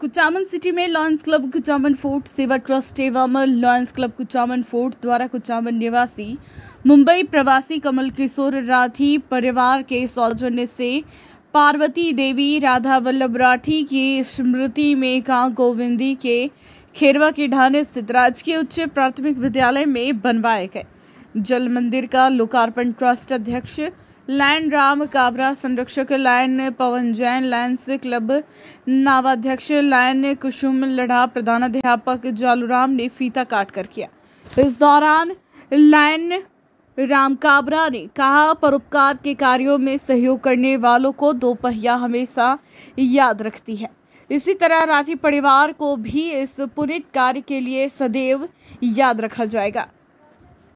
Kuchaman city में Lions club Kuchaman fort सेवा trust एवं लॉयंस क्लब कुचामन फोर्ट द्वारा कुचामन निवासी मुंबई प्रवासी कमल किशोर राठी परिवार के सौजन्य से पार्वती देवी राधा वल्लभ राठी की स्मृति में गांव गोविंदी के खेरवा के ढाने स्थित राजकीय उच्च प्राथमिक विद्यालय में बनवाए गए जल मंदिर का लोकार्पण ट्रस्ट अध्यक्ष लायन राम काबरा संरक्षक Lion Pawan Jain Lions club नावाध्यक्ष लायन कुसुम लड़ा प्रधानाध्यापक जालूराम ने फीता काट कर किया इस दौरान लायन राम काबरा ने कहा परोपकार के कार्यों में सहयोग करने वालों को दोपहिया हमेशा याद रखती है इसी तरह राठी परिवार को भी इस पुनित कार्य के लिए सदैव याद रखा जाएगा